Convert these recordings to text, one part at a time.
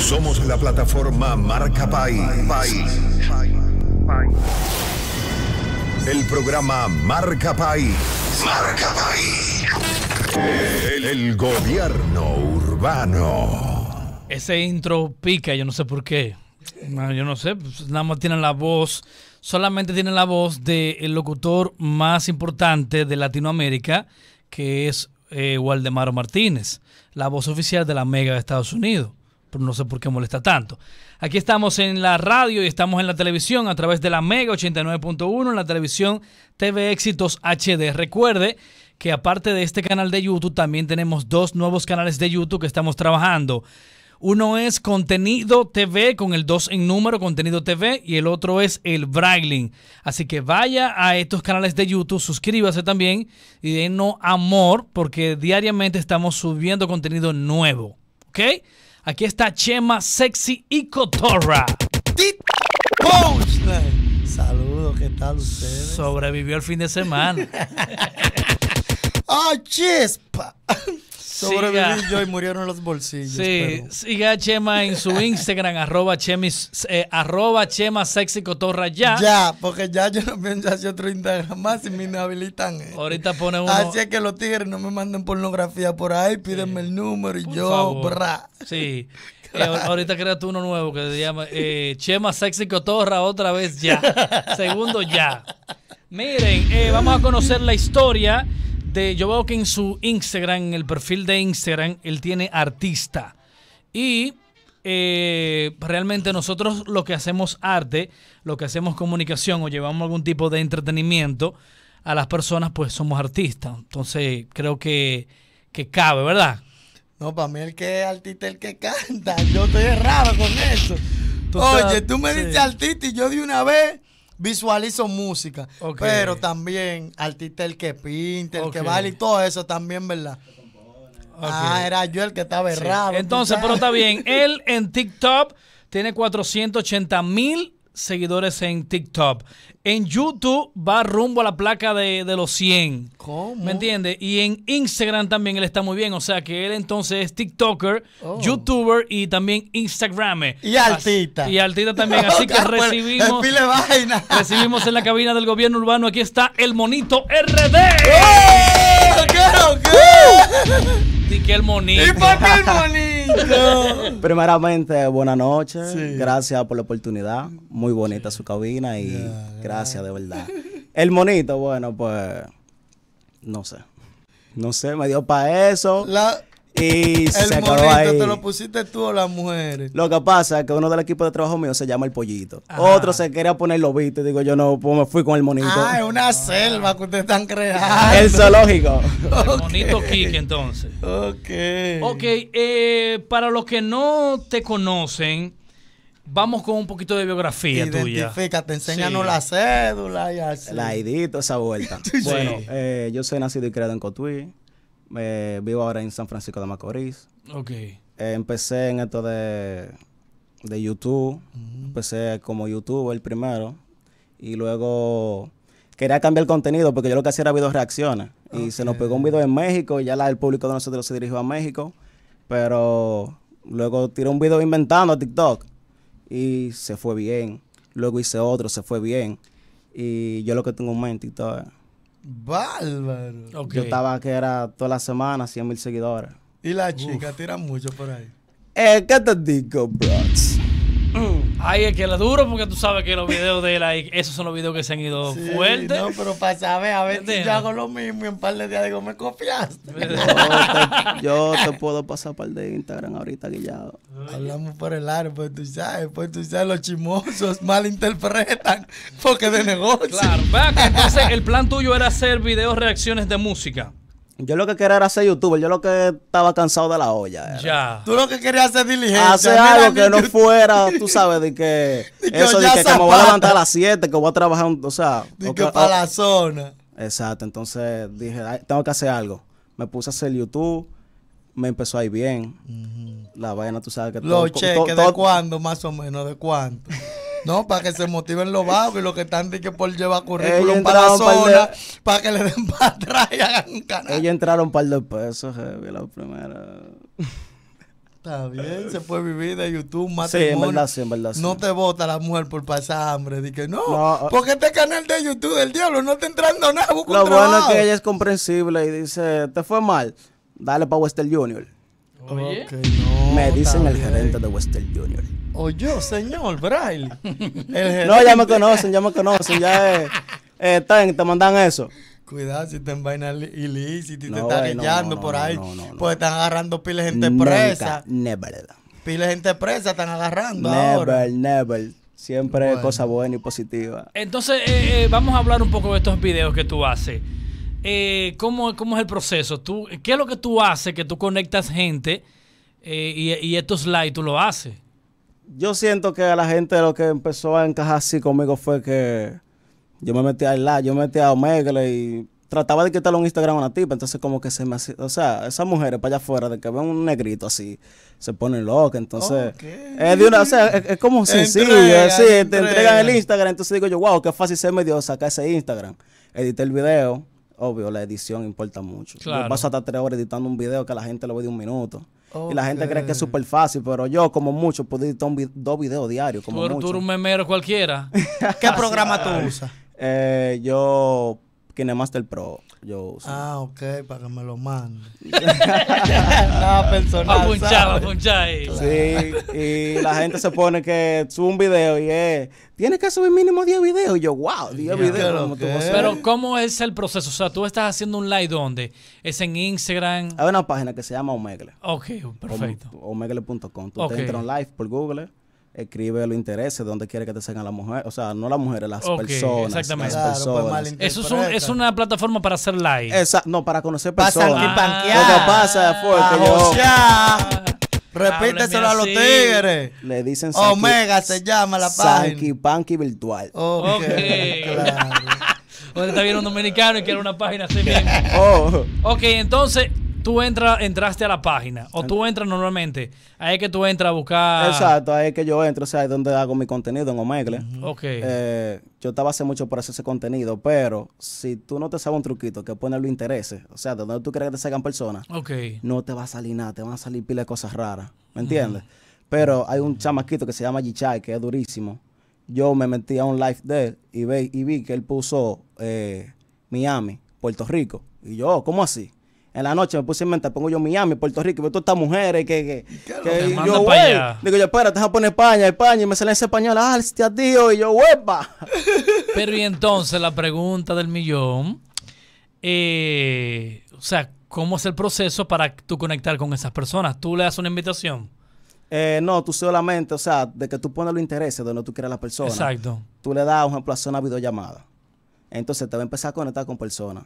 Somos la plataforma Marca País. El programa Marca País. El, gobierno urbano. Ese intro pica, yo no sé por qué. yo no sé, pues, nada más tienen la voz, solamente tiene la voz del locutor más importante de Latinoamérica, que es eh, Martínez, la voz oficial de la Mega de Estados Unidos. Pero no sé por qué molesta tanto. Aquí estamos en la radio y estamos en la televisión a través de la Mega 89.1, en la televisión TV Éxitos HD. Recuerde que aparte de este canal de YouTube, también tenemos dos nuevos canales de YouTube que estamos trabajando. Uno es Contenido TV con el 2 en número, Contenido TV, y el otro es el Bragling. Así que vaya a estos canales de YouTube, suscríbase también y denos amor porque diariamente estamos subiendo contenido nuevo. ¿Ok? Aquí está Chema, Sexy y Cotorra. Saludos, ¿qué tal ustedes? Sobrevivió el fin de semana. ¡Oh, chispa! Sobreviví yo y murieron los bolsillos. Sí, siga a Chema en su Instagram, arroba, chemis, eh, Chema Sexy Cotorra ya. Ya, porque ya yo no pienso hacer otro Instagram más y me inhabilitan. Eh. Ahorita pone uno. Así es que los tigres no me manden pornografía por ahí, pídenme el número y yo, bra. Sí. Eh, ahorita crea tú uno nuevo que se llama Chema Sexy Cotorra otra vez ya. Segundo ya. Miren, vamos a conocer la historia este, yo veo que en su Instagram, en el perfil de Instagram, él tiene artista. Y eh, realmente nosotros lo que hacemos arte, lo que hacemos comunicación o llevamos algún tipo de entretenimiento a las personas, pues somos artistas. Entonces creo que, que cabe, ¿verdad? No, para mí el que es artista es el que canta. Yo estoy errado con eso. Oye, tú me dices artista y yo de una vez visualizo música, pero también artista el que pinta, el que baila y todo eso también, ¿verdad? Ah, era yo el que estaba errado. Entonces, pero está bien. Él en TikTok tiene 480 mil seguidores en TikTok. En YouTube va rumbo a la placa de, los 100. ¿Cómo? ¿Me entiendes? Y en Instagram también él está muy bien. O sea que él entonces es TikToker, oh. YouTuber y también Instagram. Y altita. Y altita también. Así que recibimos. Recibimos en la cabina del gobierno urbano. Aquí está el monito RD qué! ¿Y el monito? ¿Y monito? Primeramente, buenas noches. Gracias por la oportunidad. Muy bonita su cabina y gracias de verdad. El monito, bueno, pues. No sé. No sé, me dio para eso. La... Y el se ahí. te lo pusiste tú o las mujeres? Lo que pasa es que uno del equipo de trabajo mío se llama el pollito. Otro se quería poner lobito. Digo, yo no, pues me fui con el monito. Ah, es una selva que ustedes están creando. El zoológico. El monito Kiki, entonces. Ok. Ok, eh, para los que no te conocen, Vamos con un poquito de biografía Te te enséñanos la cédula y así. La idito esa vuelta. bueno, eh, yo soy nacido y creado en Cotuí. Eh, vivo ahora en San Francisco de Macorís. Ok. Eh, empecé en esto de, de YouTube. Empecé como YouTube el primero. Y luego quería cambiar el contenido porque yo lo que hacía era Videos reacciones. Y se nos pegó un video en México. Y ya el público de nosotros se dirigió a México. Pero luego tiré un video inventando TikTok. Y se fue bien. Luego hice otro, se fue bien. Y yo lo que tengo en mente y todo Bárbaro. Yo estaba que era toda la semana 100 mil seguidores. Y la chica tira mucho por ahí. Eh, ¿qué te digo, bros? Mm. Ay, es que la duro porque tú sabes que los videos de like, esos son los videos que se han ido sí, fuertes. No, pero para saber, a veces yo hago lo mismo y un par de días digo, me copiaste. yo, te, puedo pasar par de Instagram ahorita guillado. Hablamos por el aire, pues tú sabes, pues tú sabes, los chimosos malinterpretan porque de negocio. Claro, vea que entonces el plan tuyo era hacer videos reacciones de música. Yo lo que quería era ser youtuber, yo lo que estaba cansado de la olla. Ya. Tú lo que querías hacer diligencia. Hacer algo que no fuera, tú sabes, de que. eso de que, me voy a levantar a las 7, que voy a trabajar, o sea. De que, para la zona. Exacto, entonces dije, tengo que hacer algo. Me puse a hacer YouTube, me empezó a ir bien. La vaina, tú sabes que Los todo. cheques, ¿de cuándo más o menos? ¿De cuánto? No, para que se motiven los bajos y los que están de que por llevar currículum para la zona, para que le den para atrás y hagan un canal. Ellos entraron un par de pesos, heavy, la primera. Está bien, se puede vivir de YouTube, matrimonio. Sí, en verdad, sí, en verdad. No te vota la mujer por pasar hambre. Dije, no, no, ah. porque este canal de YouTube del diablo no está entrando nada. Busca lo bueno es que ella es comprensible y dice, te fue mal, dale para Western Junior me dicen el gerente de Western Junior. Oye, señor, Braille. no, ya me conocen, ya me conocen, ya eh, eh te mandan eso. Cuidado si te envainan ilícita y te están por ahí. Pues están agarrando piles de gente presa. Never. piles de gente presa están agarrando never, ahora. Never, Siempre es cosa buena y positiva Entonces, eh, eh, vamos a hablar un poco de estos videos que tú haces eh, ¿cómo, es el proceso? ¿Tú, ¿Qué es lo que tú haces que tú conectas gente eh, y, estos likes tú lo haces? Yo siento que a la gente lo que empezó a encajar así conmigo fue que yo me metí al like yo me metí a Omegle y trataba de quitarle un Instagram a una tipa, entonces como que se me o sea, esas mujeres para allá afuera, de que ven un negrito así, se ponen locas, entonces, es como sencillo, sí, te entregan el Instagram, entonces digo yo, wow, qué fácil se me dio sacar ese Instagram, edité el video, obvio, la edición importa mucho. Claro. Yo paso hasta tres horas editando un video que la gente lo ve de un minuto. Y la gente cree que es súper fácil, pero yo, como mucho, puedo editar dos videos diarios. Como ¿Tú, mucho. tú eres un memero cualquiera. ¿Qué programa tú eh, usas? Eh, yo, Kinemaster Pro. Ah, ok, para que me lo mande. no, personal. Apunchar, apunchar Sí, y la gente se pone que sube un video y es, tienes que subir mínimo 10 videos. Y yo, wow, 10 videos. Pero, ¿cómo es el proceso? O sea, tú estás haciendo un live donde es en Instagram. Hay una página que se llama Omegle. Ok, perfecto. Omegle.com. Tú te entras en live por Google escribe los intereses, dónde quiere que te salgan las mujeres, o sea, no las mujeres, las personas. Exactamente. Las pues, personas. Eso es, una plataforma para hacer live. no, para conocer personas. Ah, lo que pasa fue que ah, Repíteselo a los tigres. Le dicen Omega se llama la página. Sanky Panky Virtual. Ok. Ahora está está un dominicano y quiere una página así bien. Oh. Ok, entonces, tú entras, entraste a la página, o tú entras normalmente, ahí es que tú entras a buscar... Exacto, ahí es que yo entro, o sea, es donde hago mi contenido, en Omegle. Eh, yo estaba hace mucho por hacer ese contenido, pero si tú no te sabes un truquito que pone los intereses, o sea, de donde tú crees que te salgan personas, okay. no te va a salir nada, te van a salir pila de cosas raras, ¿me entiendes? Pero hay un chamaquito que se llama Gichai, que es durísimo. Yo me metí a un live de él y, ve, y vi que él puso eh, Miami, Puerto Rico. Y yo, oh, ¿cómo así? en la noche me puse en mente, pongo yo Miami, Puerto Rico, y todas estas mujeres que, que, yo, digo yo, espera, te vas a poner España, España, y me sale ese español, ah, tío, y yo, huepa. Pero y entonces la pregunta del millón, eh, o sea, ¿cómo es el proceso para tú conectar con esas personas? ¿Tú le das una invitación? Eh, no, tú solamente, o sea, de que tú pones los intereses donde tú quieras a la persona. Exacto. Tú le das, por ejemplo, a una videollamada. Entonces te va a empezar a conectar con personas.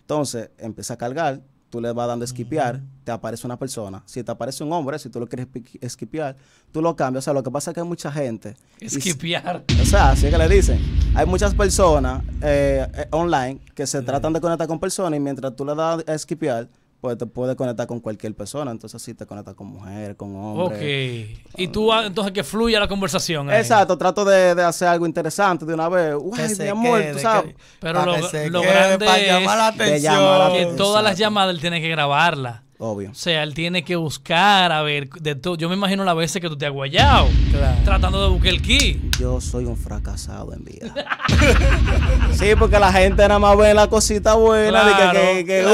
Entonces empieza a cargar tú le vas dando a esquipear, te aparece una persona. Si te aparece un hombre, si tú lo quieres esquipear, tú lo cambias. O sea, lo que pasa es que hay mucha gente. Esquipear. o sea, así es que le dicen. Hay muchas personas eh, eh, online que se tratan de conectar con personas y mientras tú le das a eh, esquipear, pues te puedes conectar con cualquier persona. Entonces sí te conectas con mujer, con hombre. Ok. Y tú ah, entonces que fluya la conversación. Exacto, trato de, hacer algo interesante de una vez. Uy, mi amor, tú sabes. Pero lo, lo grande es la atención. Llamar la atención. que todas las llamadas él tiene que grabarlas. O sea, él tiene que buscar, a ver, de yo me imagino las veces que tú te has guayado. Tratando de buscar el key. Yo soy un fracasado en vida. sí, porque la gente nada más ve la cosita buena. que,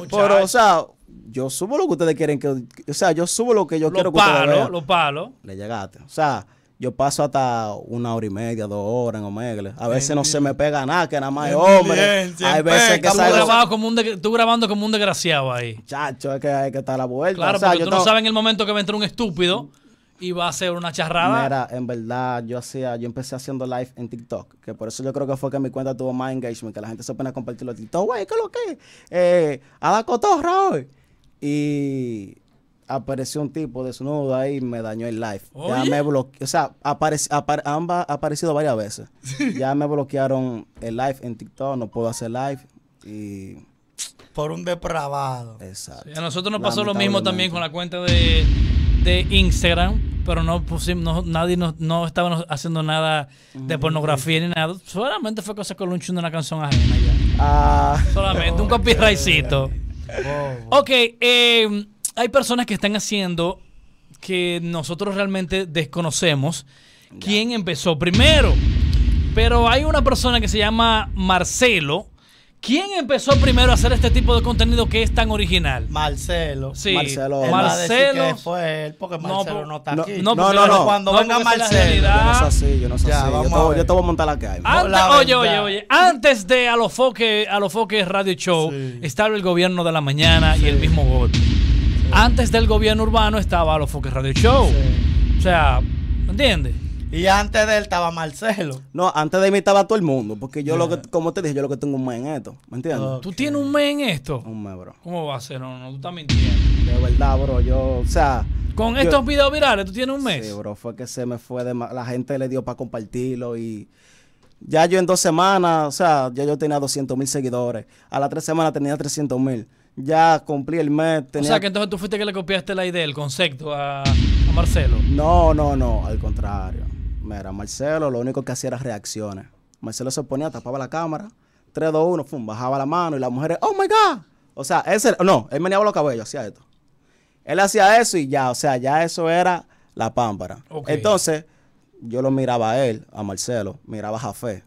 uh, pero, o sea, yo subo lo que ustedes quieren que. O sea, yo subo lo que yo quiero que ustedes Los palos. Le llegaste. O sea yo paso hasta una hora y media, dos horas en Omegle. A veces no se me pega nada, que nada más es hombre. Hay veces que salgo... grabado como Tú grabando como un desgraciado ahí. Chacho, es que hay que estar a la vuelta. Claro, porque yo tú no sabes en el momento que va a un estúpido y va a hacer una charrada. Mira, en verdad, yo hacía, yo empecé haciendo live en TikTok, que por eso yo creo que fue que mi cuenta tuvo más engagement, que la gente se pone a compartirlo en TikTok. Güey, ¿qué es lo que? Eh, a la cotorra hoy. Y apareció un tipo desnudo ahí y me dañó el live. Ya me bloqueó. O sea, ambas ha aparecido varias veces. Ya me bloquearon el live en TikTok, no puedo hacer live. Y. Por un depravado. Exacto. a nosotros nos pasó lo mismo también con la cuenta de, Instagram, pero no pusimos, nadie nos, no estábamos haciendo nada de pornografía ni nada. Solamente fue cosa con un de una canción ajena ah. Solamente, un copyrightcito. Ok, eh hay personas que están haciendo que nosotros realmente desconocemos quién empezó primero. Pero hay una persona que se llama Marcelo. ¿Quién empezó primero a hacer este tipo de contenido que es tan original? Marcelo. Sí. Marcelo. Marcelo. fue él, porque Marcelo no, no está no, aquí. No, no, no, Cuando venga Marcelo. Yo no sé así, yo no sé así. Yo te, voy, a montar la que Antes, oye, oye, oye. Antes de A los Foques, Radio Show, estaba el gobierno de la mañana y el mismo golpe. Antes del gobierno urbano estaba los Foques Radio Show. O sea, ¿me ¿entiendes? Y antes de él estaba Marcelo. No, antes de mí estaba todo el mundo. Porque yo lo que, como te dije, yo lo que tengo un mes en esto. ¿Me entiendes? ¿Tú tienes un mes en esto? Un mes, bro. ¿Cómo va a ser? No, no, tú estás mintiendo. De verdad, bro. Yo, o sea. Con estos videos virales, tú tienes un mes. Sí, bro. Fue que se me fue de La gente le dio para compartirlo y. Ya yo en dos semanas, o sea, ya yo tenía 200 mil seguidores. A las tres semanas tenía 300 mil ya cumplí el mes. O sea, que entonces tú fuiste que le copiaste la idea, el concepto a, Marcelo. No, no, no, al contrario. Mira, Marcelo lo único que hacía era reacciones. Marcelo se ponía, tapaba la cámara, 3, 2, 1, fum, bajaba la mano y la mujeres, oh my god. O sea, ese, no, él meneaba los cabellos, hacía esto. Él hacía eso y ya, o sea, ya eso era la pámpara. Entonces, yo lo miraba a él, a Marcelo, miraba a Jafé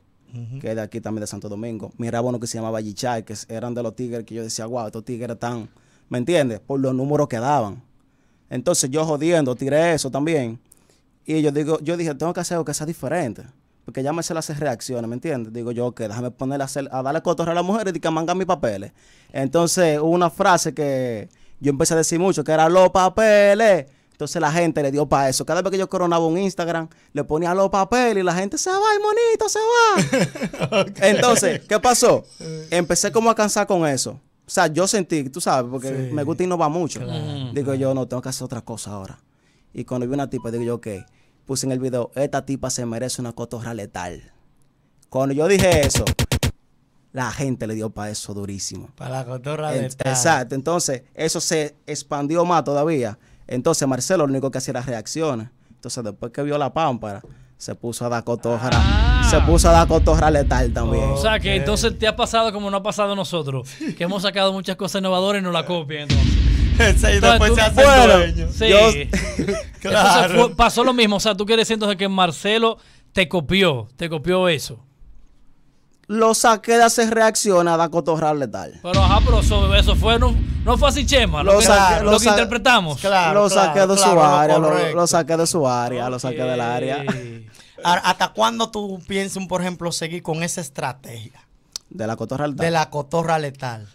que es de aquí también de Santo Domingo. Miraba uno que se llamaba Yichai, que eran de los tigres que yo decía, wow, estos tigres están, ¿me entiendes? Por los números que daban. Entonces yo jodiendo, tiré eso también. Y yo digo, yo dije, tengo que hacer algo que sea diferente. Porque ya me se las reacciones, ¿me entiendes? Digo yo, que déjame poner a, hacer, a darle cotorre a las mujeres y que mangan mis papeles. Entonces hubo una frase que yo empecé a decir mucho, que era los papeles entonces la gente le dio para eso. Cada vez que yo coronaba un Instagram, le ponía los papeles y la gente se va, y monito, se va. Entonces, ¿qué pasó? Empecé como a cansar con eso. O sea, yo sentí, tú sabes, porque me gusta innovar mucho. Digo yo, no, tengo que hacer otra cosa ahora. Y cuando vi una tipa, digo yo, ok, puse en el video, esta tipa se merece una cotorra letal. Cuando yo dije eso, la gente le dio para eso durísimo. Para la cotorra letal. Exacto, entonces eso se expandió más todavía. Entonces Marcelo lo único que hacía era reacciones. Entonces después que vio la pámpara, se puso a dar cotorra. Ah. Se puso a dar cotorra letal también. o sea que entonces te ha pasado como no ha pasado nosotros, que hemos sacado muchas cosas innovadoras y no la copian entonces. después se bueno, Sí. pasó lo mismo. O sea, tú quieres decir entonces que Marcelo te copió, te copió eso lo saqué de hacer reacciones a cotorra letal. Pero ajá, pero eso, fue, no, fue así, Chema, lo, que, interpretamos. lo saqué de su área, lo, saqué de su área, lo saqué del área. ¿Hasta cuándo tú piensas, por ejemplo, seguir con esa estrategia? De la cotorra letal. De la cotorra letal.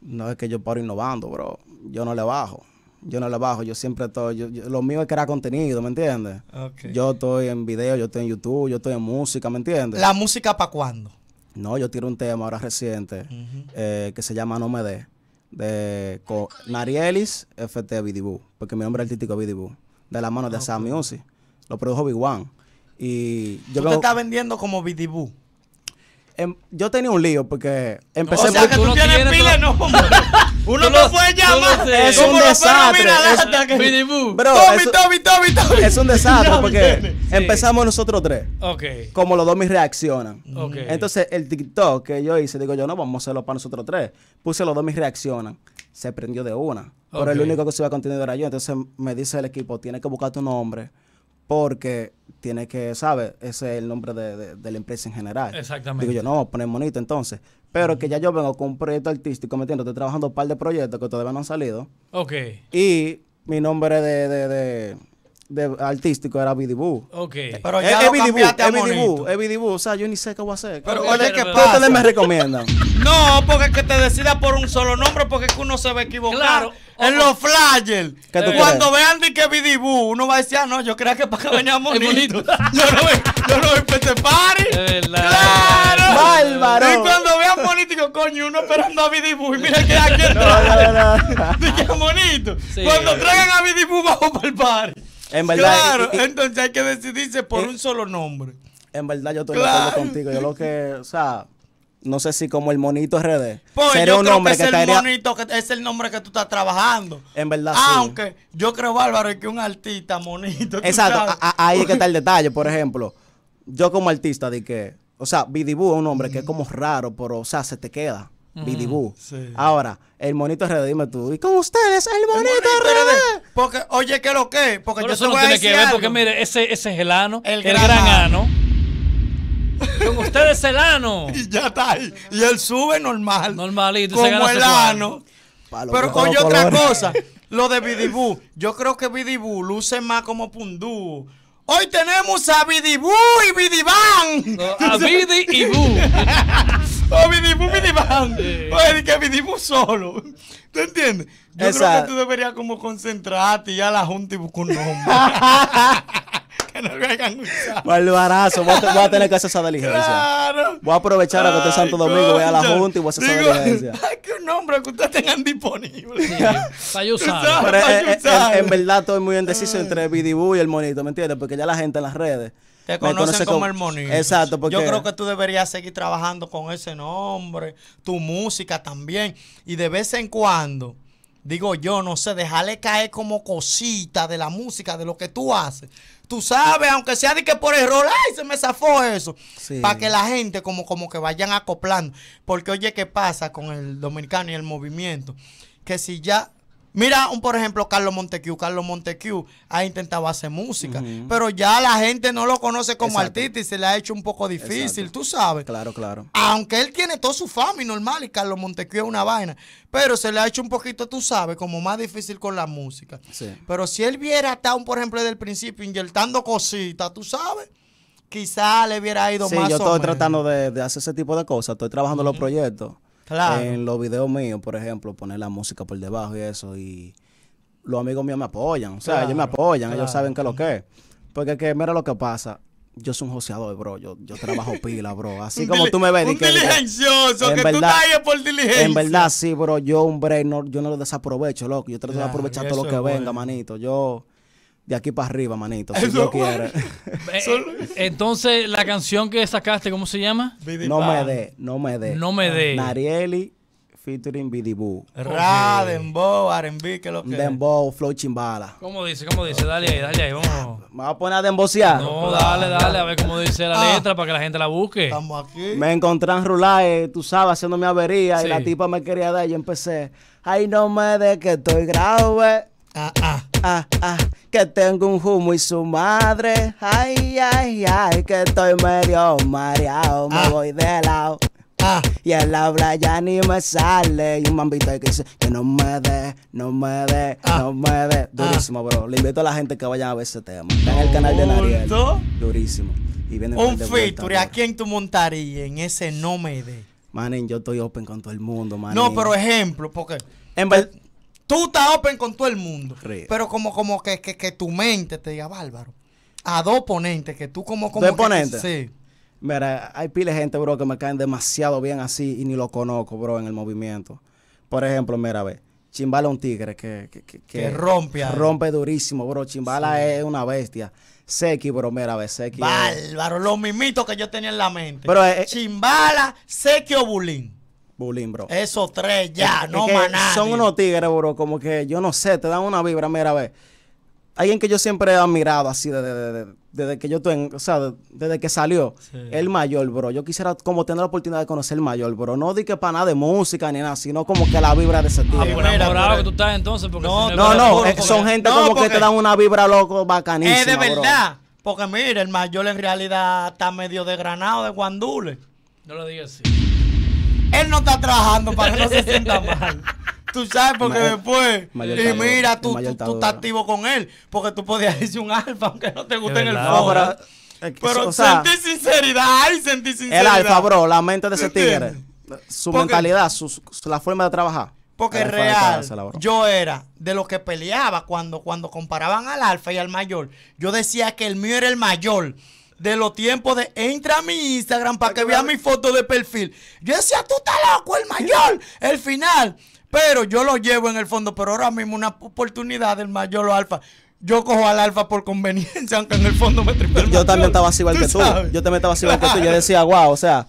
No es que yo paro innovando, bro. Yo no le bajo yo no la bajo, yo siempre estoy, lo mío es crear contenido, ¿me entiendes? Yo estoy en video, yo estoy en YouTube, yo estoy en música, ¿me entiendes? ¿La música para cuándo? No, yo tiro un tema ahora reciente eh, que se llama No Me De. de Narielis FT Bidibú, porque mi nombre artístico es Bidibú, de la mano de okay. Sam Music. Lo produjo Big One. Y yo ¿Tú te estás vendiendo como Bidibú? Em, yo tenía un lío porque empecé... O sea, que tienes, uno no puede llamar. Es un desastre. Es un desastre porque empezamos nosotros tres. Como los dos mis reaccionan. Entonces, el TikTok que yo hice, digo yo, no, vamos a hacerlo para nosotros tres. Puse los dos mis reaccionan. Se prendió de una. Pero el único que se iba a contener era yo. Entonces me dice el equipo, tiene que buscar tu nombre porque tiene que, ¿sabes? Ese es el nombre de, la empresa en general. Exactamente. Digo yo, no, poner monito entonces pero que ya yo vengo con un proyecto artístico, metiéndote trabajando un par de proyectos que todavía no han salido. Ok. Y mi nombre de, de, de, artístico era Bidibú. Ok. Eh, pero ya es, Bidibú, es Bidibú, o sea, yo ni sé qué voy a hacer. Pero oye, ¿qué tú pasa? Ustedes me recomiendan. no, porque que te decidas por un solo nombre, porque que uno se va a equivocar. Claro. En los flyers. Cuando vean de que Bidibú, uno va a decir, ah, no, yo creía que para acá veníamos bonito. yo no voy, yo no voy este party. Claro. Bárbaro coño, uno esperando a Bidibú y mira que aquí está. No, no, no. Qué bonito. Ah, cuando traigan a Bidibú vamos para el bar. En verdad. Claro, entonces hay que decidirse por eh, un solo nombre. En verdad yo estoy de acuerdo contigo. Yo lo que, o sea, no sé si como el monito RD. Pues sería yo un creo nombre que, es el monito que es el nombre que tú estás trabajando. En verdad. Aunque yo creo, Bárbaro, que un artista monito. Exacto, ahí que está el detalle, por ejemplo. Yo como artista de que o sea, Bidibú es un nombre que es como raro, pero, o sea, se te queda. Bidibú. Ahora, el monito RD, dime tú. Y con ustedes, el monito, RD. Porque, oye, ¿qué lo que? Porque yo soy voy a decir algo. porque mire, ese, ese es el ano, el, gran, ano. Con ustedes el ano. Y ya está ahí. Y él sube normal. Normalito. Como el ano. pero oye, otra cosa. Lo de Bidibú. Yo creo que Bidibú luce más como Pundú Hoy tenemos a Bidibú y Bidibán. No, a Bidi y Bú. o oh, Bidibú, Bidibán. Oye, que Bidibú solo. ¿Tú entiendes? Yo creo que tú deberías como concentrarte y a la junta y buscar un nombre. que no caigan. hagan voy, voy a, tener que hacer esa diligencia. Claro. Voy a aprovechar a que esté Santo Domingo, voy a la junta y voy a hacer esa diligencia nombre que ustedes tengan disponible En, verdad estoy muy indeciso entre BDBU y el monito, ¿me entiendes? Porque ya la gente en las redes. Te conocen como, como, el monito. Exacto. Porque... Yo creo que tú deberías seguir trabajando con ese nombre, tu música también. Y de vez en cuando digo yo, no sé, dejarle caer como cosita de la música, de lo que tú haces. Tú sabes, aunque sea de que por error, ay, se me zafó eso. Para que la gente como, como que vayan acoplando. Porque oye, ¿qué pasa con el dominicano y el movimiento? Que si ya Mira, un, por ejemplo, Carlos Montecu. Carlos Montecu ha intentado hacer música, pero ya la gente no lo conoce como artista y se le ha hecho un poco difícil, tú sabes. Claro, claro. Aunque él tiene toda su fama y normal, y Carlos Montecu es una vaina, pero se le ha hecho un poquito, tú sabes, como más difícil con la música. Sí. Pero si él hubiera estado por ejemplo, desde el principio, inyectando cositas, tú sabes quizás le hubiera ido más. Sí, yo estoy tratando de, hacer ese tipo de cosas, estoy trabajando los proyectos. En los videos míos, por ejemplo, poner la música por debajo y eso. Y los amigos míos me apoyan. O sea, ellos me apoyan, ellos saben qué es lo que es. Porque que, mira lo que pasa yo soy un joseador, bro. Yo, yo trabajo pila, bro. Así como tú me ves. que, diligencioso, en verdad, por diligencia. En verdad, sí, bro. Yo un yo no lo desaprovecho, loco. Yo trato de aprovechar todo lo que venga, manito. Yo de aquí para arriba, manito. Si Dios quiere. Eh, eh, entonces, la canción que sacaste, ¿cómo se llama? No me dé, no me dé. No me dé. Narieli featuring Boo. Ra, Dembow, R&B, que lo que Dembow, Flow Chimbala. ¿Cómo dice? ¿Cómo dice? Dale ahí, dale ahí, vamos. ¿Me vas a poner a dembosear? No, dale, dale, a ver cómo dice la ah. letra para que la gente la busque. Estamos aquí. Me encontré en Rulae, eh, tú sabes, haciendo mi avería y la tipa me quería dar y yo empecé. Ay, no me dé que estoy grave. Ah, ah. Ah, ah, que tengo un humo y su madre. Ay, ay, ay, que estoy medio mareado, me ah. voy de lado. Ah. Y el habla ya ni me sale. Y un mambito que dice que no me dé, no me dé, no me dé. Durísimo, bro. Le invito a la gente que vaya a ver ese tema. Está en el canal de Nariel. Durísimo. Y viene un feature. aquí en tu montarías en ese no me dé? manín yo estoy open con todo el mundo, man No, pero ejemplo, porque. En verdad. Tú estás open con todo el mundo. Pero como, como que, que, que, tu mente te diga, bárbaro. A dos ponentes que tú como... como ¿Dos ponentes? Sí. Mira, hay pile de gente, bro, que me caen demasiado bien así y ni lo conozco, bro, en el movimiento. Por ejemplo, mira, ve. Chimbala es un tigre que, que, que, rompe. Rompe durísimo, bro. Chimbala es una bestia. Seki, bro, mira, ve, Seki. Bárbaro, los mimitos que yo tenía en la mente. Pero, eh, eh, Chimbala, Seki o Bulín. Bulín, bro. Esos tres ya, no más nada. Son unos tigres, bro, como que yo no sé, te dan una vibra, mira, ve. Alguien que yo siempre he admirado así desde, que yo estoy, o sea, desde que salió, el mayor, bro. Yo quisiera como tener la oportunidad de conocer el mayor, bro. No di que para nada de música ni nada, sino como que la vibra de ese tío. Ah, pues que tú estás entonces, porque no, no, no, eh, son gente como que te dan una vibra loco bacanísima. Es de verdad. Porque mire, el mayor en realidad está medio granado de guandule. No lo digas así él no está trabajando para que no se sienta mal. Tú sabes, porque después. y mira, tú, tú, tú, estás activo con él. Porque tú podías irse un alfa, aunque no te guste en el flow. pero, ¿eh? sentís sentí sinceridad. Ay, sentí sinceridad. El alfa, bro, la mente de ese tigre. Su mentalidad, su, la forma de trabajar. Porque real, yo era de los que peleaba cuando comparaban al alfa y al mayor. Yo decía que el mío era el mayor de los tiempos de entra a mi Instagram para que vea mi foto de perfil. Yo decía, tú estás loco, el mayor, el final. Pero yo lo llevo en el fondo, pero ahora mismo una oportunidad del mayor o alfa. Yo cojo al alfa por conveniencia, aunque en el fondo me tripe Yo también estaba así igual que tú. Yo también estaba así igual que tú. Yo decía, wow, o sea,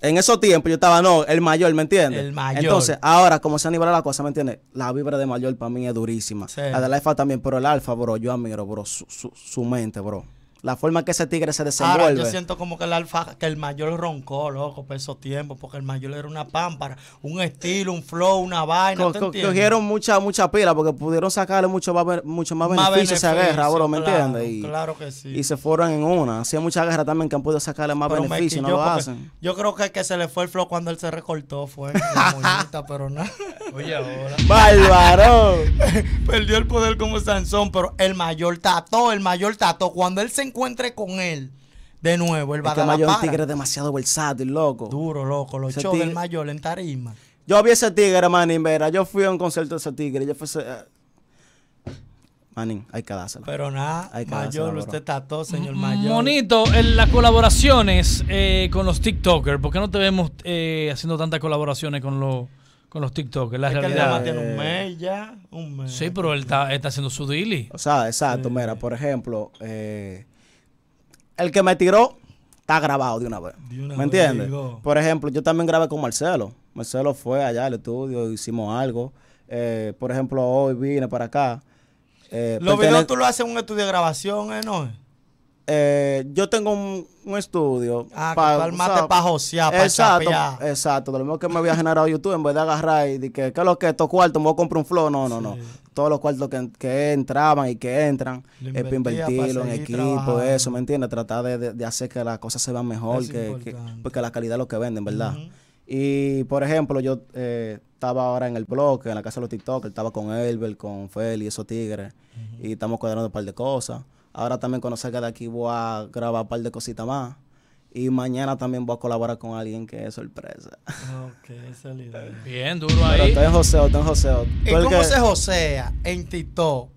en esos tiempos yo estaba, no, el mayor, ¿me entiendes? El mayor. Entonces, ahora, como se ha la cosa, ¿me entiendes? La vibra de mayor para mí es durísima. Sí. La del alfa también, pero el alfa, bro, yo admiro, bro, su, su, su mente, bro la forma que ese tigre se desenvuelve. yo siento como que el alfa, que el mayor roncó, loco, por esos tiempos, porque el mayor era una pámpara, un estilo, un flow, una vaina. Co cogieron mucha, mucha pila porque pudieron sacarle mucho, mucho más, beneficio a esa guerra, bro, ¿me claro, entiendes? claro que sí. Y se fueron en una. Hacía mucha guerra también que han podido sacarle más beneficio, no lo hacen. Yo creo que, que se le fue el flow cuando él se recortó, fue muñita, pero nada. Oye, ahora. ¡Bárbaro! Perdió el poder como Sansón, pero el mayor tató, el mayor tató. Cuando él se encuentre con él, de nuevo, el es mayor tigre es demasiado versátil, loco. Duro, loco. lo shows del mayor en tarima. Yo vi ese tigre, manín, vera. Yo fui a un concierto de ese tigre. Yo fui ese, eh. hay que Pero nada, Mayor, usted está todo, señor Mayor. Bonito, en las colaboraciones eh, con los TikTokers. ¿Por qué no te vemos eh, haciendo tantas colaboraciones con los con los TikTokers, la realidad. tiene un mes ya, un mes. Sí, pero él está, haciendo su daily. O sea, exacto, mira, por ejemplo, eh, el que me tiró está grabado de una vez. ¿Me entiendes? Por ejemplo, yo también grabé con Marcelo. Marcelo fue allá al estudio, hicimos algo. Eh, por ejemplo, hoy vine para acá. Eh, Los videos tú lo haces en un estudio de grabación, ¿eh? ¿no? Eh, yo tengo un, estudio. Ah, para el mate para josear, Exacto, exacto. Lo mismo que me había generado YouTube, en vez de agarrar y de que, ¿qué es lo que estos cuartos? Me voy un flow. No, no, no. Todos los cuartos que, entraban y que entran, es para invertirlo en equipo, eso, ¿me entiendes? Tratar de, hacer que las cosas se vean mejor, que, porque la calidad es lo que venden, ¿verdad? Y, por ejemplo, yo eh, estaba ahora en el blog, en la casa de los TikTokers, estaba con Elber, con Feli, esos tigres, y estamos cuadrando un par de cosas. Ahora también cuando salga de aquí voy a grabar un par de cositas más. Y mañana también voy a colaborar con alguien que es sorpresa. Ok, salida? Bien, duro ahí. Pero estoy en joseo, estoy en joseo. ¿Y cómo se josea en TikTok?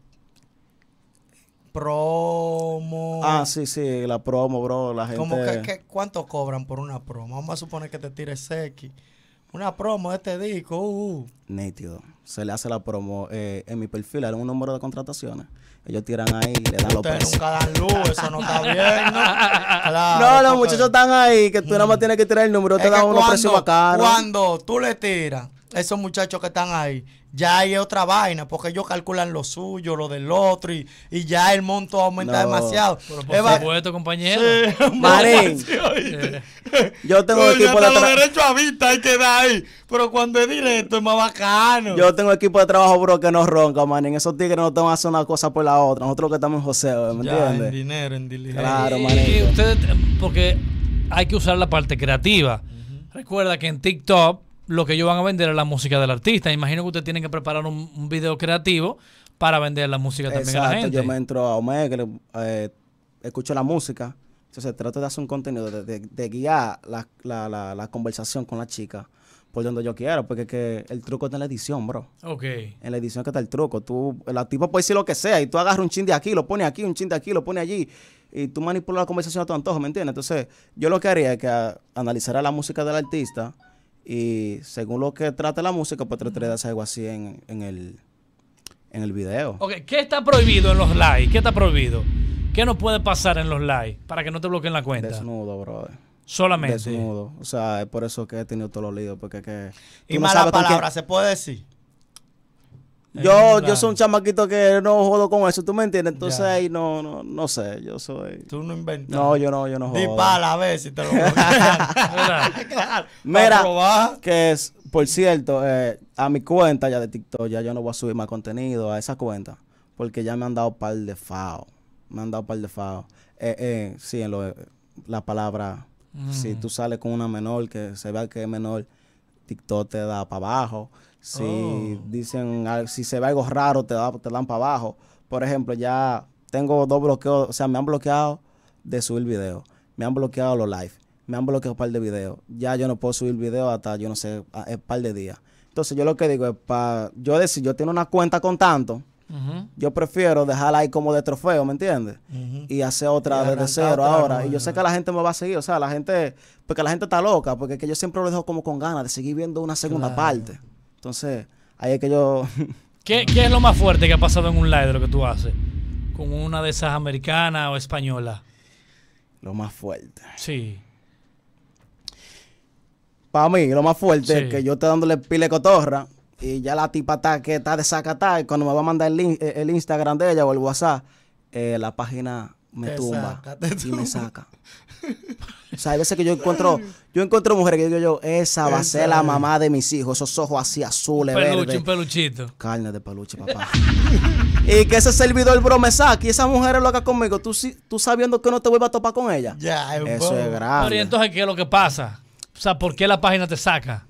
Promo. Ah, sí, sí, la promo, bro. La gente... que, ¿Cuánto cobran por una promo? Vamos a suponer que te tires X. Una promo de este disco. Uh, uh. Nítido. Se le hace la promo eh, en mi perfil, era un número de contrataciones. Ellos tiran ahí y le dan los pesos. nunca dan luz, eso no está bien, ¿no? no, los muchachos están ahí, que tú nada más mm. tienes que tirar el número, te dan unos precios más caros. Cuando tú le tiras esos muchachos que están ahí, ya hay otra vaina, porque ellos calculan lo suyo, lo del otro, y, ya el monto aumenta demasiado. Pero por supuesto, compañero. Marín, yo tengo equipo de trabajo. vista que ahí, pero cuando es directo es más bacano. Yo tengo equipo de trabajo, bro, que no ronca, En Esos tigres no te van hacer una cosa por la otra. Nosotros que estamos en José ¿me ya, entiendes? en dinero, en dinero Claro, man. porque hay que usar la parte creativa. Recuerda que en TikTok lo que ellos van a vender es la música del artista. Imagino que usted tiene que preparar un, video creativo para vender la música también a la gente. Yo me entro a Omega, eh, escucho la música. Entonces trato de hacer un contenido, de, de, guiar la, conversación con la chica por donde yo quiero, porque el truco está en la edición, bro. Ok. En la edición que está el truco. Tú, la tipa puede decir lo que sea y tú agarras un chin de aquí, lo pones aquí, un chin de aquí, lo pones allí y tú manipulas la conversación a tu antojo, ¿me entiendes? Entonces yo lo que haría es que analizara la música del artista y según lo que trata la música, pues tratar de hacer algo así en, el, en el video. Ok, ¿qué está prohibido en los likes? ¿Qué está prohibido? ¿Qué no puede pasar en los likes? para que no te bloqueen la cuenta? Desnudo, brother. Solamente. Desnudo. O sea, es por eso que he tenido todos los líos. Porque que. Y mala palabra, ¿se puede decir? Yo, yo soy un chamaquito que no jodo con eso, ¿tú me entiendes? Entonces ahí no, no, no sé, yo soy... Tú no inventas. No, yo no, yo no jodo. Di pala a ver si te lo Mira, que es, por cierto, eh, a mi cuenta ya de TikTok, ya yo no voy a subir más contenido a esa cuenta, porque ya me han dado par de fao. Me han dado par de fao. Eh, eh sí, en lo, la palabra, si mm. tú sales con una menor, que se vea que es menor, TikTok te da para abajo. Si oh. dicen, si se ve algo raro, te, da, te dan para abajo. Por ejemplo, ya tengo dos bloqueos, o sea, me han bloqueado de subir video, me han bloqueado los live, me han bloqueado un par de videos. Ya yo no puedo subir video hasta, yo no sé, un eh, par de días. Entonces, yo lo que digo es para yo decir, yo tengo una cuenta con tanto. Yo prefiero dejarla ahí como de trofeo, ¿me entiendes? Y hacer otra desde cero ahora. y yo sé que la gente me va a seguir, o sea, la gente, porque la gente está loca, porque yo siempre lo dejo como con ganas de seguir viendo una segunda parte. Entonces, ahí es que yo... ¿Qué, es lo más fuerte que ha pasado en un live de lo que tú haces? ¿Con una de esas americanas o españolas? Lo más fuerte. Sí. Para mí, lo más fuerte es que yo estoy dándole pile cotorra y ya la tipa está que está desacatada y cuando me va a mandar el, eh, Instagram de ella o el WhatsApp, eh, la página me saca, tumba y me saca. O sea, hay veces que yo encuentro, yo encuentro mujeres que yo digo yo, esa va a ser la mamá de mis hijos, esos ojos así azules, un peluche, un peluchito. Carne de peluche, papá. y que ese servidor y esa mujer lo haga conmigo, tú, tú sabiendo que no te vuelvas a topar con ella. Ya, Eso es grave. y entonces, ¿qué es lo que pasa? O sea, ¿por qué la página te saca?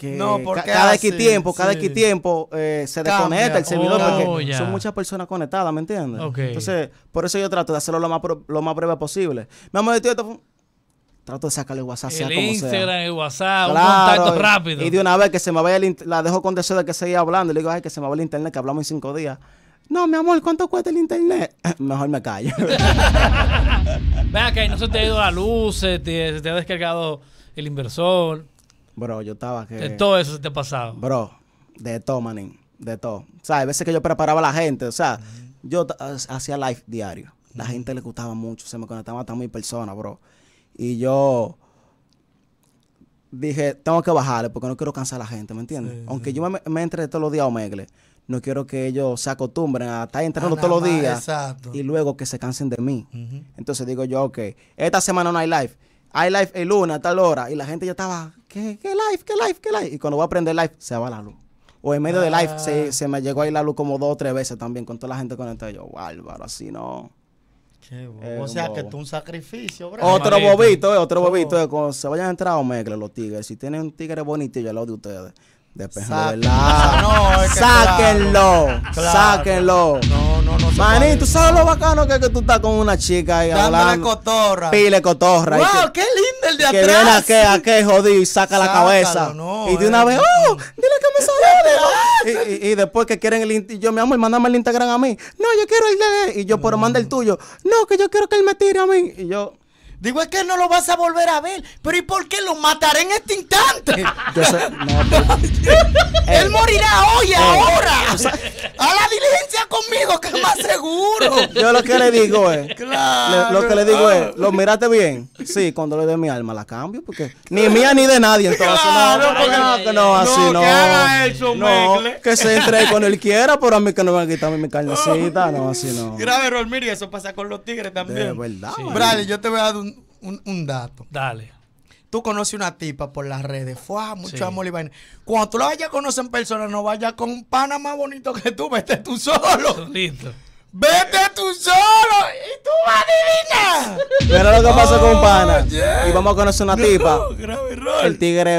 no, porque cada X tiempo, cada X tiempo eh, se desconecta el servidor porque oh, son muchas personas conectadas, ¿me entiendes? Entonces, por eso yo trato de hacerlo lo más, lo más breve posible. Me amor, esto trato de sacarle WhatsApp. como Instagram, sea. el WhatsApp, un contacto rápido. Y de una vez que se me vaya el la dejo con deseo de que seguía hablando. Y le digo, ay, que se me va el internet, que hablamos en cinco días. No, mi amor, ¿cuánto cuesta el internet? Mejor me callo. Vea que no se te ha ido la luz, se te, ha descargado el inversor. Bro, yo estaba que. De todo eso se te ha Bro, de todo, manín. De todo. O sea, hay veces que yo preparaba a la gente. O sea, yo hacía live diario. La gente le gustaba mucho. Se me conectaban hasta mil personas, bro. Y yo dije, tengo que bajarle porque no quiero cansar a la gente, ¿me entiendes? Aunque yo me, entre todos los días a Omegle, no quiero que ellos se acostumbren a estar entrenando ah, todos los días y luego que se cansen de mí. Entonces digo yo, ok, esta semana no hay live. Hay live el lunes a tal hora y la gente ya estaba, ¿qué, qué live? ¿Qué live? ¿Qué live? Y cuando voy a prender live, se va la luz. O en medio de live se, ah. se me llegó ahí la luz como dos o tres veces también con toda la gente conectada. Yo, bárbaro, así no. Eh, o sea que es un sacrificio, bro. Otro bobito, eh, otro bobito. Eh, cuando se vayan a entrar a oh, mezcle los tigres. Si tienen un tigre bonito, yo lo de ustedes. Despejado Sáquenlo. sáquenlo. No, no, no. sabes lo bacano que es que tú estás con una chica y Dándole cotorra. Pile cotorra. Wow, que, qué lindo el de atrás. Que viene que, jodido y saca la cabeza. y de una vez, oh, dile y, después que quieren el yo, amo y mandame el Instagram a mí. No, yo quiero el de Y yo, pero manda el tuyo. No, que yo quiero que él me tire a mí. Y yo, Digo, es que no lo vas a volver a ver. Pero ¿y por qué lo mataré en este instante? no, él morirá hoy, ahora. a la diligencia conmigo, que es más seguro. Yo lo que le digo es, lo que le digo es, ah. lo miraste bien. Sí, cuando le dé mi alma la cambio, porque ni mía ni de nadie. Entonces, no, no, que no, así no. Que haga que se entre con él quiera, pero a mí que no me van quitarme mi carnecita. No, así no. Grave Rolmir y eso pasa con los tigres también. De verdad. Sí. yo te voy a dar un un, dato. Dale tú conoces una tipa por las redes, fue mucho y vaina. Cuando tú la vayas a conocer en persona, no vayas con un pana más bonito que tú, vete tú solo. Listo. Vete tú solo y tú vas divina. Mira lo que pasa con un pana. Y vamos a conocer una tipa. El tigre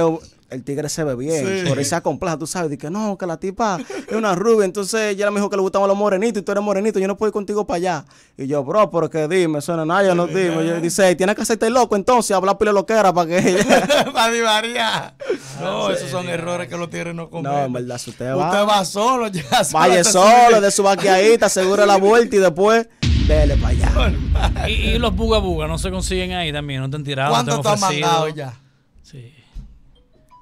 el tigre se ve bien. Sí. Por esa compleja, tú sabes, que no, que la tipa es una rubia. Entonces ella me dijo que le gustaban los morenitos y tú eres morenito, yo no puedo ir contigo para allá. Y yo, bro, pero que dime, suena nada, yo no dime. Yo, dice, tienes que hacerte loco entonces, hablar pile loquera para que para para María ah, No, esos son errores que los tigres no cometen. No, en verdad, usted va. Usted va solo ya. Vaya solo, de su vaqueadita, asegura la vuelta y después. Dele para allá. Y, los bugabugas no se consiguen ahí también, no te han tirado. ¿Cuánto te ya? Sí.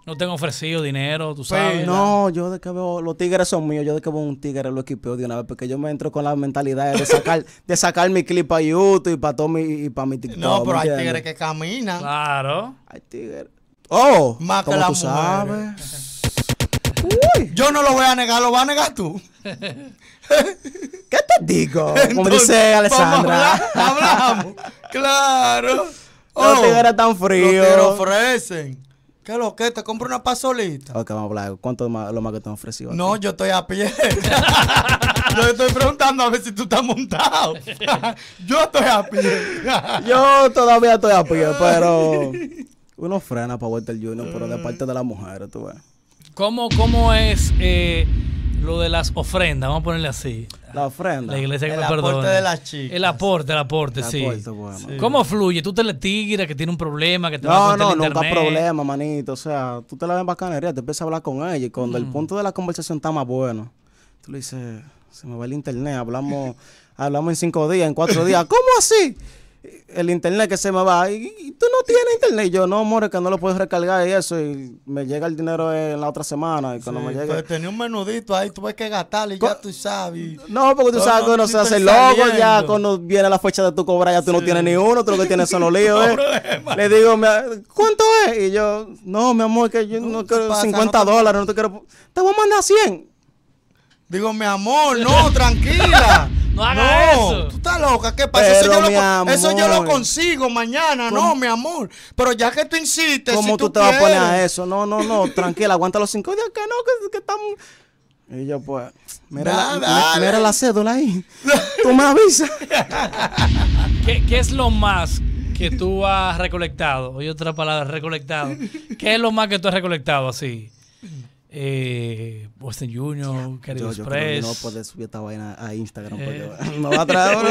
No te han ofrecido dinero, tú pues, sabes. no, yo de que veo, los tigres son míos, yo de que veo un tigre lo equipeo de una vez, porque yo me entro con la mentalidad de sacar, de sacar mi clip a YouTube y para todo mi, y para mi TikTok. No, pero hay tigres que caminan. Claro. Hay tigres. Oh, como tú sabes. Uy. Yo no lo voy a negar, lo vas a negar tú. ¿Qué te digo? Como dice Alessandra. Hablamos, claro. los tigres oh. están fríos. Los ofrecen. ¿Qué es lo que? ¿Te compro una pasolita? Ok, vamos a hablar. ¿Cuánto es lo más que te han ofrecido? No, yo estoy a pie. yo estoy preguntando a ver si tú estás montado. yo estoy a pie. yo todavía estoy a pie, pero uno frena para Walter Junior, pero de parte de la mujer, tú ves. ¿Cómo, cómo es eh, lo de las ofrendas, vamos a ponerle así. La ofrenda. La iglesia que el aporte de las chicas. El aporte, el aporte, el sí. Aporte, pues, ¿Cómo fluye? ¿Tú te le tigres que tiene un problema, que te No, no, no nunca problema, manito. O sea, tú te la ves bacanería, te empiezas a hablar con ella y cuando el mm. punto de la conversación está más bueno, tú le dices, se me va el internet, hablamos, hablamos en cinco días, en cuatro días. ¿Cómo así? Eh, el internet que se me va y, tú no tienes internet. Y yo, no, more, que no lo puedes recargar y eso. Y me llega el dinero en la otra semana. Y cuando me llega pues, tenía un menudito ahí, tuve que gastarle y ya tú sabes. No, porque tú sabes que uno se hace loco ya cuando viene la fecha de tu cobrar, ya tú no tienes ni uno, tú lo que tienes son los líos. Eh. Le digo, ¿cuánto es? Y yo, no, mi amor, que yo no, quiero 50 dólares, no te quiero. Te voy a mandar 100. Digo, mi amor, no, tranquila. No Tú estás loca, ¿qué pasa? eso, yo lo, consigo mañana, no, mi amor. Pero ya que tú insistes. ¿Cómo tú, te vas a poner a eso? No, no, no, tranquila, aguanta los cinco días que no, que, estamos. Y yo, pues, mira, la, la cédula ahí. tú me avisas. ¿Qué es lo más que tú has recolectado? Oye, otra palabra, recolectado. ¿Qué es lo más que tú has recolectado así? eh, Boston Junior, yeah. yo, yo no puedes subir esta vaina a Instagram eh. va a traer un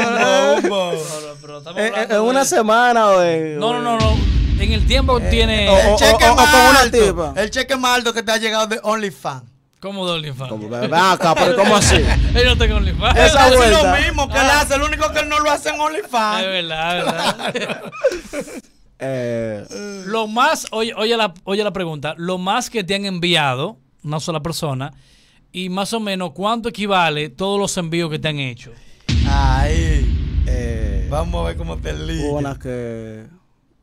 en, eh, eh, en una semana güey. No, no, no, En el tiempo tiene. el cheque con una alto. El cheque más que te ha llegado de OnlyFans. ¿Cómo de OnlyFans? Como, ¿cómo así? Él no tengo OnlyFans. es lo mismo que él ah. hace, lo único que él no lo hace en OnlyFans. Es verdad, es verdad. Eh. Lo más, oye, oye, la, oye la pregunta, lo más que te han enviado una sola persona, y más o menos cuánto equivale todos los envíos que te han hecho. Eh, eh, vamos a ver cómo te lío. una que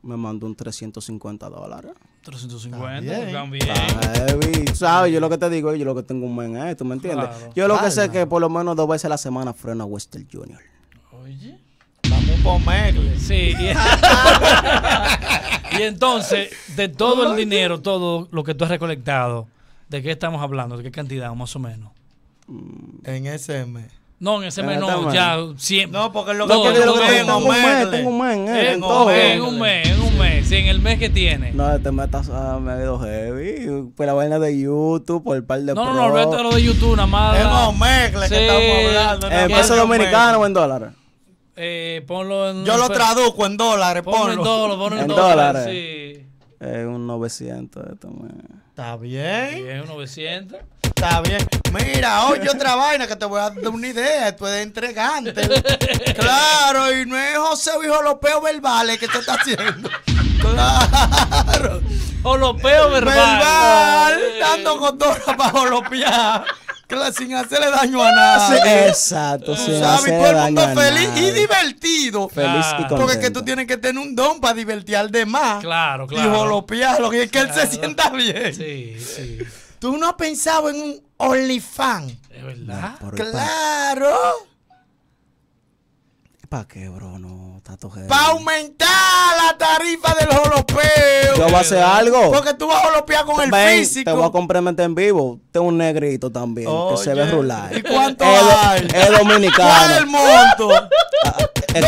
me mandó un 350 dólares. 350, bien ¿Sabes? Yo lo que te digo, yo lo que tengo un men es esto, me entiendes? Yo lo que sé es que por lo menos dos veces a la semana frena a Western Junior. Oye. Vamos y entonces, de todo el dinero, todo lo que tú has recolectado, ¿De qué estamos hablando? ¿De qué cantidad más o menos? Mm. En SM. No, en SM no, ya siempre. No, porque lo que yo tengo en un mes, tengo un mes, en, un mes, en un mes, en un mes, en el mes que tiene. No, este mes está, ah, me ha heavy, por pues la vaina de YouTube, por el par de No, no, no, es lo de YouTube, nada más. En un mes que estamos hablando. ¿En eh, peso dominicano o en dólares? Eh, ponlo en... Yo lo traduzco en dólares, ponlo. Ponlo en dólares, ponlo en, dólares, sí. Es un 900 este mes. Está bien. Bien, 900. Está bien. Mira, hoy otra vaina que te voy a dar una idea. Esto es de entregante. Claro, y no es José Jolopeo Verbales que te está haciendo. Claro. Jolopeo verbal. Eh. dando con para jolopear sin hacerle daño a nadie. Exacto, sin ¿sabes? todo el mundo feliz y divertido. Feliz y Porque es que tú tienes que tener un don para divertir al demás. Claro, claro. Y golpearlo y es que él se sienta bien. Sí, sí. ¿Tú no has pensado en un OnlyFans? Es verdad. claro. ¿Para qué, bro? No, está ¡Para aumentar la tarifa del jolopeo Yo voy a hacer algo. Porque tú vas a holopear con el físico. Te voy a comprometer en vivo. Tengo un negrito también que se ve rular. ¿Y cuánto hay? Es dominicano. ¿Cuál el monto? Ah,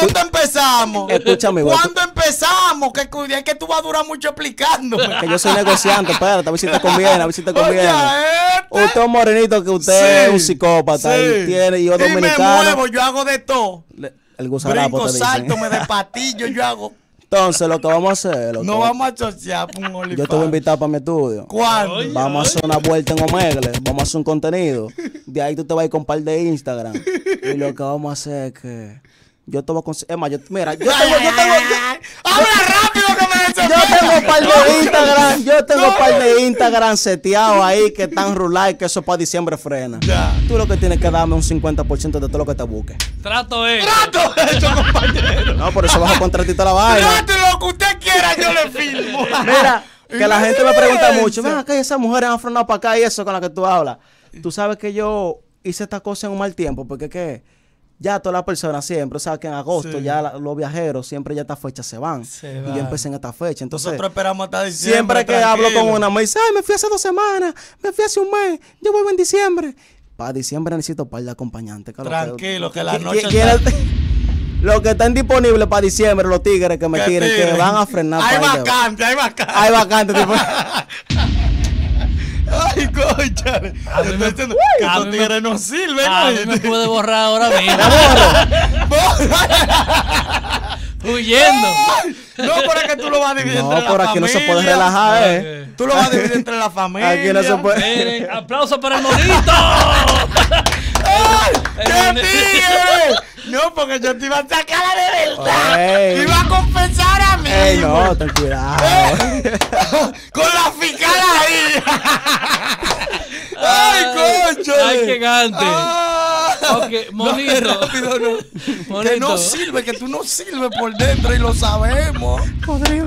¿Dónde empezamos? Escúchame, ¿Cuándo empezamos? Que, es que tú vas a durar mucho explicando. Que yo soy negociante, espérate, a ver si te conviene, a ver si te conviene. Este. Usted es morenito que usted es un psicópata y tiene y yo y dominicano. Me muevo, yo hago de todo el gusano Brinco, salto, me despatillo, yo hago. Entonces, lo que vamos a hacer, No vamos a chochear un Yo te voy a invitar para mi estudio. ¿Cuándo? Vamos a hacer una vuelta en Omegle. Vamos a hacer un contenido. De ahí tú te vas a ir con un par de Instagram. Y lo que vamos a hacer es que. Yo te voy a conseguir. Es más, yo, mira, yo te ¡Habla rápido que me yo tengo par de Instagram, yo tengo un par de Instagram seteado ahí que están y que eso para diciembre frena. Tú lo que tienes que darme un 50% de todo lo que te busque. Trato eso. Trato eso, compañero. No, por eso bajo contratito la vaina. Trato lo que usted quiera, yo le firmo. Mira, que la gente me pregunta mucho, Mira, que esas mujeres han frenado para acá y eso con la que tú hablas. Tú sabes que yo hice esta cosa en un mal tiempo, porque qué ya todas las personas siempre, o sea, que en agosto ya los viajeros siempre ya esta fecha se van. y van. yo empecé en esta fecha. Entonces, Nosotros esperamos hasta diciembre. Siempre que hablo con una, me dice, ay, me fui hace dos semanas, me fui hace un mes, yo vuelvo en diciembre. Para diciembre necesito par de acompañante. tranquilo, que, la noche. Lo que están disponibles para diciembre, los tigres que me tiren, que que van a frenar. Hay vacante, hay Hay Ay, chale. A mí me, diciendo, que tu tigres no sirve, A mí me puede borrar ahora mismo. ¡Borra! Huyendo. No, por que tú lo vas a dividir entre la familia. No, por aquí no se puede relajar, ¿eh? Tú lo vas a dividir entre la familia. Aquí no se puede. Aplausos aplauso para el monito. ¡Qué No, porque yo te iba a sacar de verdad. Te iba a compensar a mí. Ey, no, ten cuidado. Con la fiscal ahí. ¡Ay, cocho! ¡Ay, qué gante, ah. Ok, monito. no. Que no sirve, que tú no sirves por dentro y lo sabemos.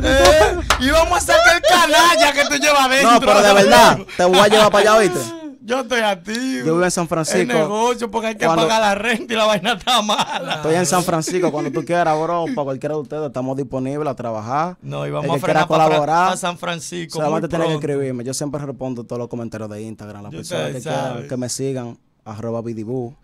Eh, y vamos a sacar el canalla que tú llevas dentro. No, pero de verdad, te voy a llevar para allá, ¿viste? Yo estoy activo. Yo vivo en San Francisco. El negocio porque hay que pagar la renta y la vaina está mala. Estoy en San Francisco. Cuando tú quieras, bro, para cualquiera de ustedes estamos disponibles a trabajar. No, y vamos el a colaborar. Para San Francisco. Solamente tienen que escribirme. Yo siempre respondo todos los comentarios de Instagram. Las personas que, que me sigan, arroba Bidibú.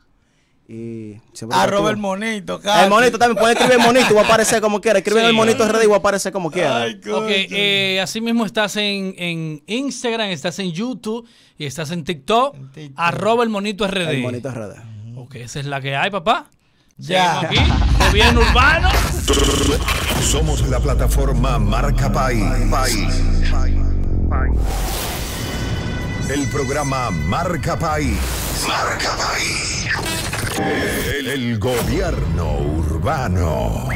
Y Arroba el monito, El monito también puede escribir monito, va a aparecer como quiera. Escribe el monito RD y va a aparecer como quiera. ok, eh, así mismo estás en, en, Instagram, estás en YouTube y estás en TikTok. Arroba el monito RD. El monito RD. Ok, esa es la que hay, papá. Ya. Aquí, gobierno urbano. Somos la plataforma Marca País. País. El programa Marca País. Marca País el, gobierno urbano.